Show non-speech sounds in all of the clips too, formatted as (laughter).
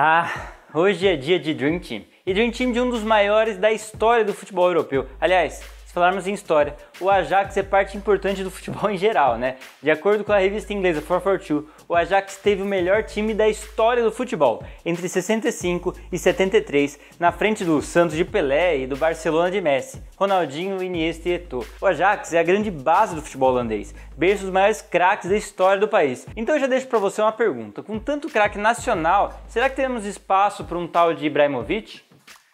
Ah, hoje é dia de Dream Team. E Dream Team de um dos maiores da história do futebol europeu. Aliás, se falarmos em história, o Ajax é parte importante do futebol (laughs) em geral, né? De acordo com a revista inglesa 442, o Ajax teve o melhor time da história do futebol, entre 65 e 73, na frente do Santos de Pelé e do Barcelona de Messi, Ronaldinho, Iniesta e Eto'o. O Ajax é a grande base do futebol holandês, berço dos maiores craques da história do país. Então eu já deixo para você uma pergunta, com tanto craque nacional, será que teremos espaço para um tal de Ibrahimovic?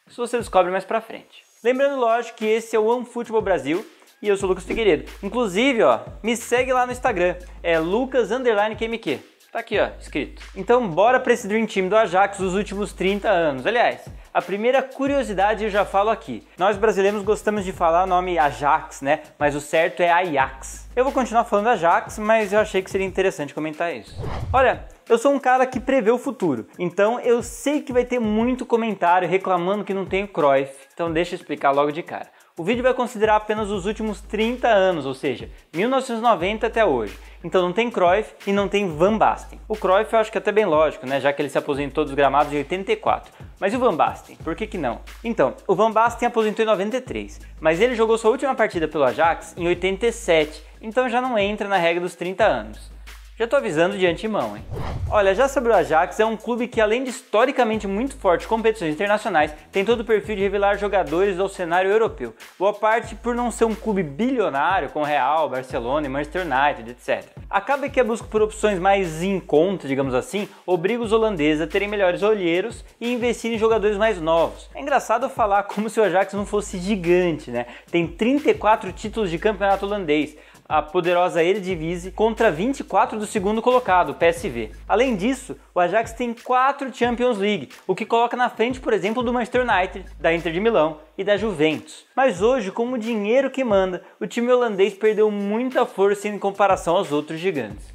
Isso você descobre mais pra frente. Lembrando, lógico, que esse é o OneFootball Brasil e eu sou o Lucas Figueiredo. Inclusive, ó, me segue lá no Instagram, é lucas__qmq. Tá aqui, ó, escrito. Então bora para esse Dream Team do Ajax dos últimos 30 anos. Aliás, a primeira curiosidade eu já falo aqui. Nós brasileiros gostamos de falar o nome Ajax, né? Mas o certo é Ajax. Eu vou continuar falando Ajax, mas eu achei que seria interessante comentar isso. Olha, eu sou um cara que prevê o futuro, então eu sei que vai ter muito comentário reclamando que não tem o Cruyff, então deixa eu explicar logo de cara. O vídeo vai considerar apenas os últimos 30 anos, ou seja, 1990 até hoje. Então não tem Cruyff e não tem Van Basten. O Cruyff eu acho que é até bem lógico, né, já que ele se aposentou dos gramados em 84. Mas e o Van Basten? Por que, que não? Então, o Van Basten aposentou em 93, mas ele jogou sua última partida pelo Ajax em 87, então já não entra na regra dos 30 anos. Já estou avisando de antemão, hein? Olha, já sobre o Ajax, é um clube que além de historicamente muito forte em competições internacionais, tem todo o perfil de revelar jogadores ao cenário europeu. Boa parte por não ser um clube bilionário com Real, Barcelona e Manchester United, etc. Acaba que a busca por opções mais em conta, digamos assim, obriga os holandeses a terem melhores olheiros e investir em jogadores mais novos. É engraçado falar como se o Ajax não fosse gigante, né? Tem 34 títulos de campeonato holandês, a poderosa Eredivisie, contra 24 do segundo colocado, o PSV. Além disso, o Ajax tem 4 Champions League, o que coloca na frente, por exemplo, do Manchester United, da Inter de Milão e da Juventus. Mas hoje, com o dinheiro que manda, o time holandês perdeu muita força em comparação aos outros gigantes.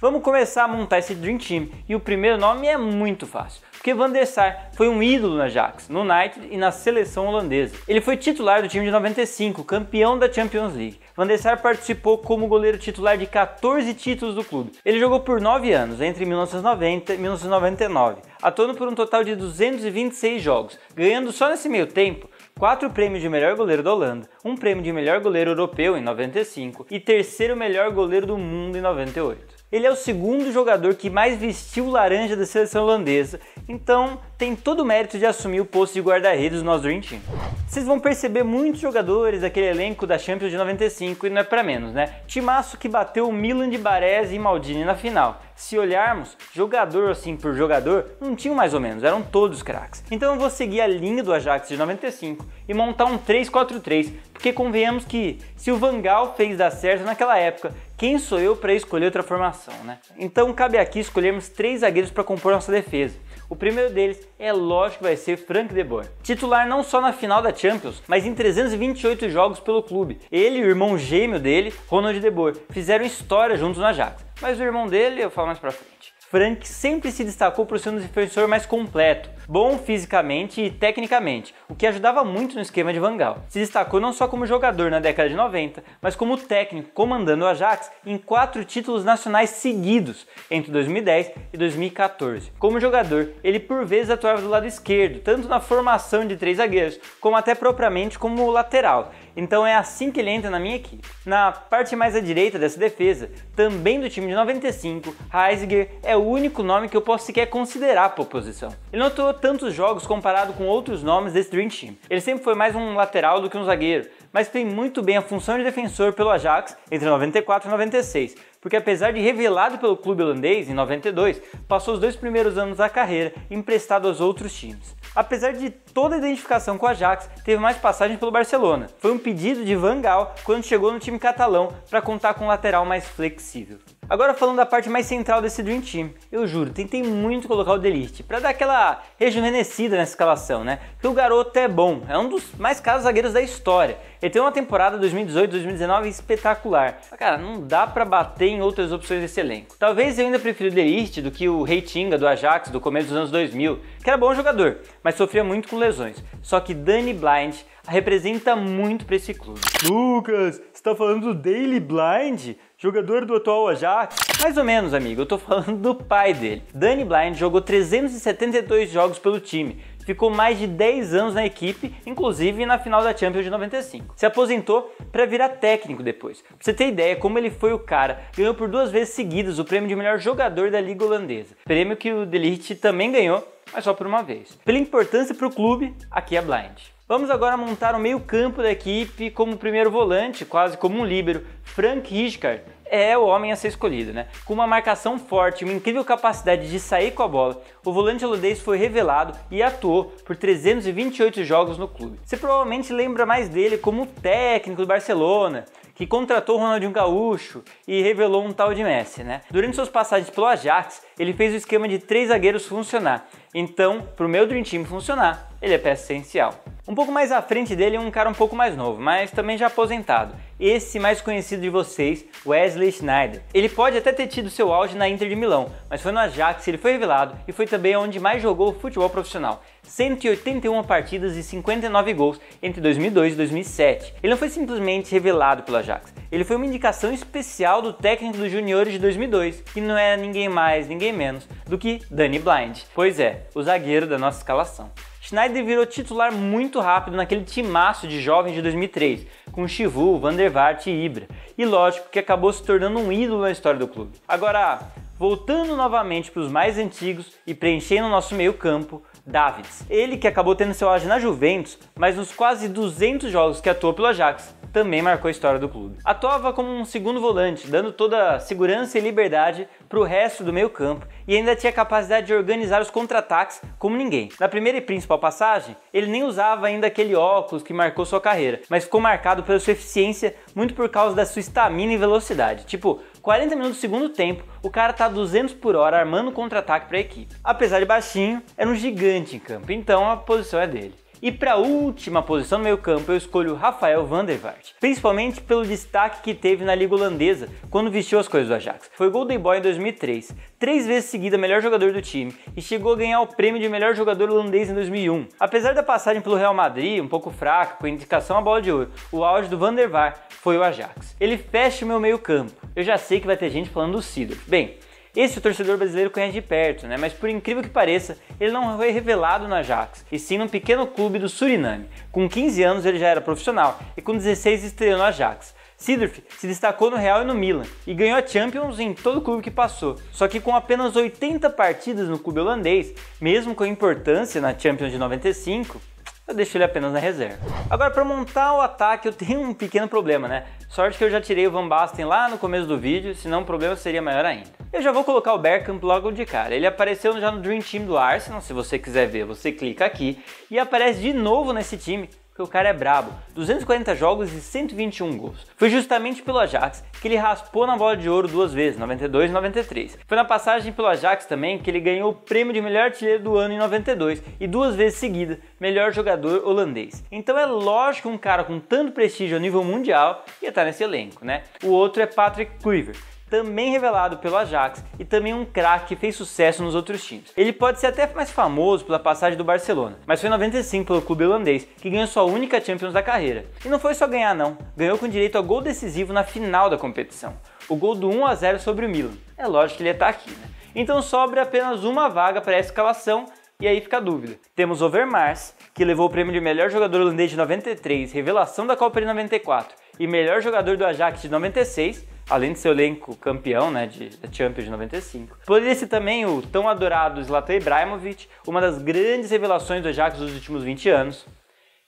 Vamos começar a montar esse Dream Team. E o primeiro nome é muito fácil, porque Van der Sar foi um ídolo na Ajax, no United e na seleção holandesa. Ele foi titular do time de 95, campeão da Champions League. Van der Sar participou como goleiro titular de 14 títulos do clube. Ele jogou por 9 anos, entre 1990 e 1999, atuando por um total de 226 jogos, ganhando só nesse meio tempo quatro prêmios de melhor goleiro da Holanda, um prêmio de melhor goleiro europeu em 95 e terceiro melhor goleiro do mundo em 98. Ele é o segundo jogador que mais vestiu laranja da seleção holandesa, então tem todo o mérito de assumir o posto de guarda-redes do nosso Dream Team. Vocês vão perceber muitos jogadores daquele elenco da Champions de 95 e não é para menos, né? Timaço que bateu o Milan de Baresi e Maldini na final. Se olharmos, jogador assim por jogador, não tinham mais ou menos, eram todos craques. Então eu vou seguir a linha do Ajax de 95 e montar um 3-4-3, porque convenhamos que se o Vangal fez dar certo naquela época, quem sou eu para escolher outra formação, né? Então cabe aqui escolhermos três zagueiros para compor nossa defesa. O primeiro deles é lógico que vai ser Frank De Boer. Titular não só na final da Champions, mas em 328 jogos pelo clube. Ele e o irmão gêmeo dele, Ronald De Boer, fizeram história juntos na Ajax. Mas o irmão dele eu falo mais pra frente. Frank sempre se destacou por ser um defensor mais completo, bom fisicamente e tecnicamente, o que ajudava muito no esquema de Vangal. Se destacou não só como jogador na década de 90, mas como técnico, comandando o Ajax em quatro títulos nacionais seguidos entre 2010 e 2014. Como jogador, ele por vezes atuava do lado esquerdo, tanto na formação de três zagueiros como até propriamente como lateral então é assim que ele entra na minha equipe. Na parte mais à direita dessa defesa, também do time de 95, Heisiger é o único nome que eu posso sequer considerar para a posição. Ele não atuou tantos jogos comparado com outros nomes desse Dream Team. Ele sempre foi mais um lateral do que um zagueiro, mas tem muito bem a função de defensor pelo Ajax entre 94 e 96, porque apesar de revelado pelo clube holandês em 92, passou os dois primeiros anos da carreira emprestado aos outros times. Apesar de toda a identificação com o Ajax, teve mais passagem pelo Barcelona. Foi um pedido de Van Gaal quando chegou no time catalão para contar com um lateral mais flexível. Agora falando da parte mais central desse Dream Team, eu juro, tentei muito colocar o Delite para dar aquela rejuvenescida nessa escalação, né? Que o garoto é bom, é um dos mais caros zagueiros da história. Ele tem uma temporada 2018-2019 espetacular. cara, não dá para bater em outras opções desse elenco. Talvez eu ainda prefira o Delite do que o Reitinga do Ajax do começo dos anos 2000, que era bom jogador, mas sofria muito com lesões. Só que Danny Blind representa muito para esse clube. Lucas, você tá falando do Daily Blind? Jogador do atual Ajax? Mais ou menos, amigo, eu tô falando do pai dele. Danny Blind jogou 372 jogos pelo time, Ficou mais de 10 anos na equipe, inclusive na final da Champions de 95. Se aposentou para virar técnico depois. Pra você ter ideia como ele foi o cara, ganhou por duas vezes seguidas o prêmio de melhor jogador da Liga Holandesa. Prêmio que o De também ganhou, mas só por uma vez. Pela importância para o clube, aqui é Blind. Vamos agora montar o meio-campo da equipe como primeiro volante, quase como um líbero, Frank Rijkaard, é o homem a ser escolhido, né? Com uma marcação forte e uma incrível capacidade de sair com a bola, o volante holandês foi revelado e atuou por 328 jogos no clube. Você provavelmente lembra mais dele como técnico do Barcelona, que contratou Ronaldinho Gaúcho e revelou um tal de Messi, né? Durante suas passagens pelo Ajax, ele fez o esquema de três zagueiros funcionar. Então, para o meu Dream Team funcionar, ele é peça essencial. Um pouco mais à frente dele é um cara um pouco mais novo, mas também já aposentado. Esse mais conhecido de vocês, Wesley Schneider. Ele pode até ter tido seu auge na Inter de Milão, mas foi no Ajax ele foi revelado e foi também onde mais jogou futebol profissional. 181 partidas e 59 gols entre 2002 e 2007. Ele não foi simplesmente revelado pelo Ajax, ele foi uma indicação especial do técnico dos juniores de 2002, que não era é ninguém mais, ninguém menos do que Danny Blind. Pois é, o zagueiro da nossa escalação. Schneider virou titular muito rápido naquele timaço de jovens de 2003, com Chivu, Van der Vaart e Ibra, e lógico que acabou se tornando um ídolo na história do clube. Agora, voltando novamente para os mais antigos e preenchendo nosso meio campo, Davids. Ele que acabou tendo seu auge na Juventus, mas nos quase 200 jogos que atuou pelo Ajax, também marcou a história do clube. Atuava como um segundo volante, dando toda a segurança e liberdade para o resto do meio campo e ainda tinha capacidade de organizar os contra-ataques como ninguém. Na primeira e principal passagem, ele nem usava ainda aquele óculos que marcou sua carreira, mas ficou marcado pela sua eficiência muito por causa da sua estamina e velocidade. Tipo, 40 minutos do segundo tempo, o cara tá 200 por hora armando contra-ataque para a equipe. Apesar de baixinho, era um gigante em campo, então a posição é dele. E para a última posição no meio campo eu escolho Rafael van der Vaart, principalmente pelo destaque que teve na liga holandesa quando vestiu as coisas do Ajax. Foi Golden Boy em 2003, três vezes seguida melhor jogador do time e chegou a ganhar o prêmio de melhor jogador holandês em 2001. Apesar da passagem pelo Real Madrid um pouco fraca, com indicação à bola de ouro, o auge do van der Vaart foi o Ajax. Ele fecha o meu meio campo. Eu já sei que vai ter gente falando do Sidor. Bem, esse o torcedor brasileiro conhece de perto, né? mas por incrível que pareça, ele não foi revelado na Ajax, e sim num pequeno clube do Suriname. Com 15 anos ele já era profissional e com 16 estreou na Ajax. Seedorf se destacou no Real e no Milan e ganhou a Champions em todo o clube que passou. Só que com apenas 80 partidas no clube holandês, mesmo com importância na Champions de 95, eu deixo ele apenas na reserva. Agora, para montar o ataque, eu tenho um pequeno problema, né? Sorte que eu já tirei o Van Basten lá no começo do vídeo, senão o problema seria maior ainda. Eu já vou colocar o Bergkamp logo de cara. Ele apareceu já no Dream Team do Arsenal, se você quiser ver, você clica aqui, e aparece de novo nesse time, porque o cara é brabo. 240 jogos e 121 gols. Foi justamente pelo Ajax que ele raspou na bola de ouro duas vezes, 92 e 93. Foi na passagem pelo Ajax também que ele ganhou o prêmio de melhor artilheiro do ano em 92 e duas vezes seguida melhor jogador holandês. Então é lógico que um cara com tanto prestígio a nível mundial ia estar tá nesse elenco, né? O outro é Patrick Kluivert, também revelado pelo Ajax e também um craque que fez sucesso nos outros times. Ele pode ser até mais famoso pela passagem do Barcelona, mas foi em 95 pelo clube holandês que ganhou sua única Champions da carreira. E não foi só ganhar não, ganhou com direito a gol decisivo na final da competição. O gol do 1 a 0 sobre o Milan. É lógico que ele ia estar tá aqui, né? Então sobra apenas uma vaga para essa escalação e aí fica a dúvida. Temos Overmars, que levou o prêmio de melhor jogador holandês de 93, revelação da Copa de 94 e melhor jogador do Ajax de 96, além de seu elenco campeão, né, de, da Champions de 95. Poderia ser também o tão adorado Zlatan Ibrahimovic, uma das grandes revelações do Ajax dos últimos 20 anos.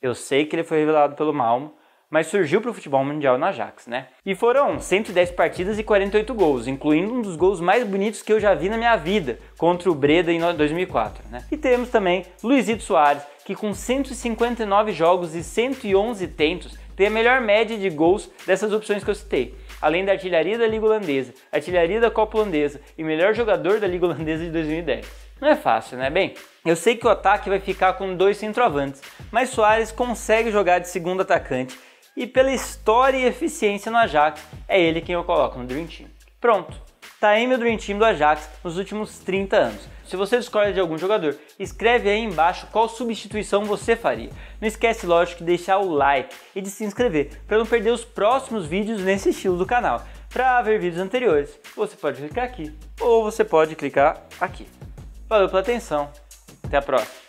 Eu sei que ele foi revelado pelo Malmo, mas surgiu para o futebol mundial no Ajax, né? E foram 110 partidas e 48 gols, incluindo um dos gols mais bonitos que eu já vi na minha vida, contra o Breda em 2004, né? E temos também Luizito Soares, que com 159 jogos e 111 tentos, tem a melhor média de gols dessas opções que eu citei além da artilharia da Liga Holandesa, artilharia da Copa Holandesa e melhor jogador da Liga Holandesa de 2010. Não é fácil, né? Bem, eu sei que o ataque vai ficar com dois centroavantes, mas Soares consegue jogar de segundo atacante e pela história e eficiência no Ajax, é ele quem eu coloco no Dream Team. Pronto, Está em meu Dream Team do Ajax nos últimos 30 anos. Se você discorda de algum jogador, escreve aí embaixo qual substituição você faria. Não esquece, lógico, de deixar o like e de se inscrever para não perder os próximos vídeos nesse estilo do canal. Para ver vídeos anteriores, você pode clicar aqui ou você pode clicar aqui. Valeu pela atenção, até a próxima!